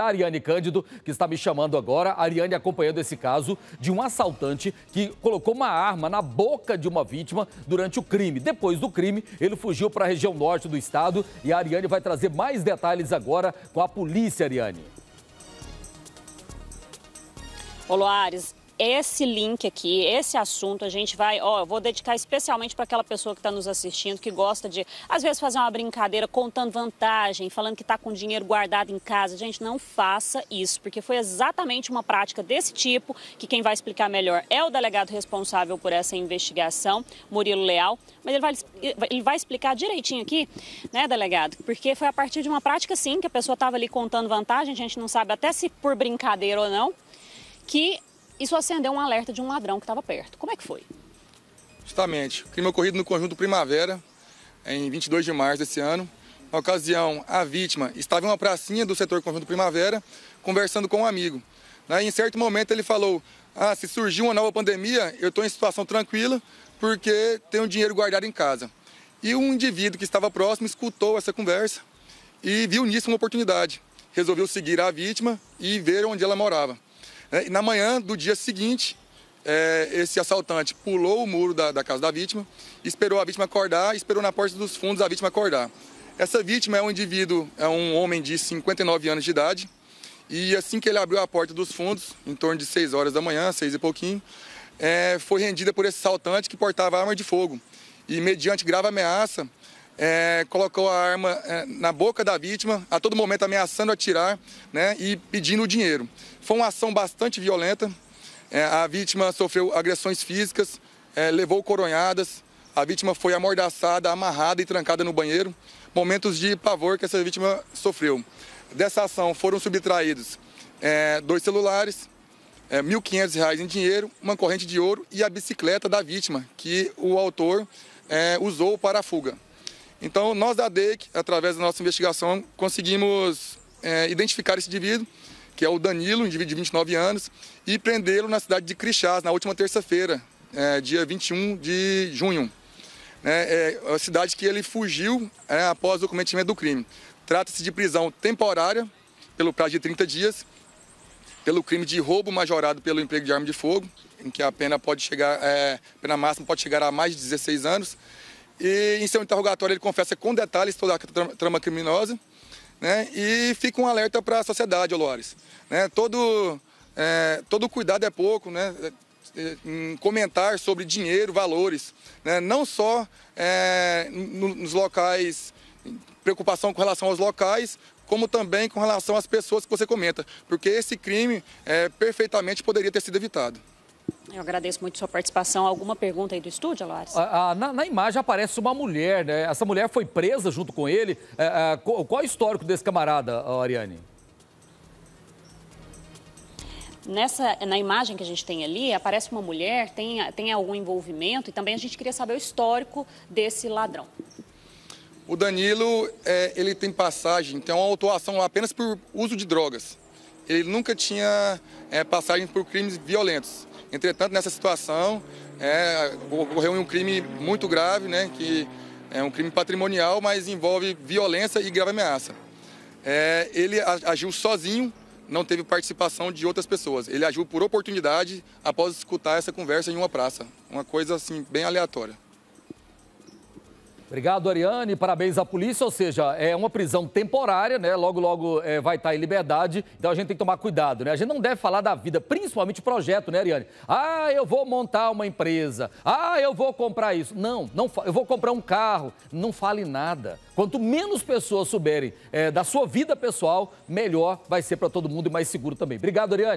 da Ariane Cândido, que está me chamando agora. A Ariane acompanhando esse caso de um assaltante que colocou uma arma na boca de uma vítima durante o crime. Depois do crime, ele fugiu para a região norte do estado e a Ariane vai trazer mais detalhes agora com a polícia, Ariane. Olá, Ares esse link aqui, esse assunto, a gente vai, ó, eu vou dedicar especialmente para aquela pessoa que está nos assistindo, que gosta de, às vezes, fazer uma brincadeira contando vantagem, falando que está com dinheiro guardado em casa. Gente, não faça isso, porque foi exatamente uma prática desse tipo que quem vai explicar melhor é o delegado responsável por essa investigação, Murilo Leal. Mas ele vai, ele vai explicar direitinho aqui, né, delegado? Porque foi a partir de uma prática, sim, que a pessoa estava ali contando vantagem, a gente não sabe até se por brincadeira ou não, que isso acendeu um alerta de um ladrão que estava perto. Como é que foi? Justamente. O crime ocorrido no conjunto Primavera, em 22 de março desse ano. Na ocasião, a vítima estava em uma pracinha do setor Conjunto Primavera, conversando com um amigo. Né, em certo momento ele falou, ah, se surgir uma nova pandemia, eu estou em situação tranquila, porque tenho dinheiro guardado em casa. E um indivíduo que estava próximo escutou essa conversa e viu nisso uma oportunidade. Resolveu seguir a vítima e ver onde ela morava. É, e na manhã do dia seguinte, é, esse assaltante pulou o muro da, da, casa da vítima, esperou a vítima acordar, esperou na porta dos fundos a vítima acordar. Essa vítima é um indivíduo, é um homem de 59 anos de idade, e assim que ele abriu a porta dos fundos, em torno de 6 horas da manhã, 6 e pouquinho, é, foi rendida por esse assaltante que portava arma de fogo. E mediante grave ameaça, é, colocou a arma é, na boca da vítima, a todo momento ameaçando atirar né, e pedindo dinheiro. Foi uma ação bastante violenta. É, a vítima sofreu agressões físicas, é, levou coronhadas. A vítima foi amordaçada, amarrada e trancada no banheiro. Momentos de pavor que essa vítima sofreu. Dessa ação foram subtraídos é, dois celulares, R$ é, 1.500 reais em dinheiro, uma corrente de ouro e a bicicleta da vítima, que o autor é, usou para a fuga. Então, nós da DEIC, através da nossa investigação, conseguimos é, identificar esse indivíduo, que é o Danilo, um indivíduo de 29 anos, e prendê-lo na cidade de Crixás, na última terça-feira, é, dia 21 de junho. É, é a cidade que ele fugiu é, após o cometimento do crime. Trata-se de prisão temporária, pelo prazo de 30 dias, pelo crime de roubo majorado pelo emprego de arma de fogo, em que a pena pode chegar, é, pena máxima pode chegar a mais de 16 anos, e em seu interrogatório ele confessa com detalhes toda a trama criminosa, né? E fica um alerta para a sociedade, Olores. Né? Todo, é, todo cuidado é pouco, né? É, em comentar sobre dinheiro, valores, né? não só é, nos locais, preocupação com relação aos locais, como também com relação às pessoas que você comenta, porque esse crime é, perfeitamente poderia ter sido evitado. Eu agradeço muito sua participação. Alguma pergunta aí do estúdio, Alares? Ah, ah, na, na, imagem aparece uma mulher, né? Essa mulher foi presa junto com ele. É, é, qual, é o histórico desse camarada, ah, Ariane? Nessa, na imagem que a gente tem ali, aparece uma mulher, tem, tem algum envolvimento e também a gente queria saber o histórico desse ladrão. O Danilo, é, ele tem passagem, tem uma autuação apenas por uso de drogas ele nunca tinha é, passagem por crimes violentos. Entretanto, nessa situação, é, ocorreu um crime muito grave, né, que é um crime patrimonial, mas envolve violência e grave ameaça. É, ele agiu sozinho, não teve participação de outras pessoas. Ele agiu por oportunidade após escutar essa conversa em uma praça. Uma coisa assim bem aleatória. Obrigado, Ariane. Parabéns à polícia. Ou seja, é uma prisão temporária, né? Logo, logo é, vai estar tá em liberdade. Então a gente tem que tomar cuidado, né? A gente não deve falar da vida, principalmente projeto, né, Ariane? Ah, eu vou montar uma empresa. Ah, eu vou comprar isso. Não, não eu vou comprar um carro. Não fale nada. Quanto menos pessoas souberem é, da sua vida pessoal, melhor vai ser para todo mundo e mais seguro também. Obrigado, Ariane.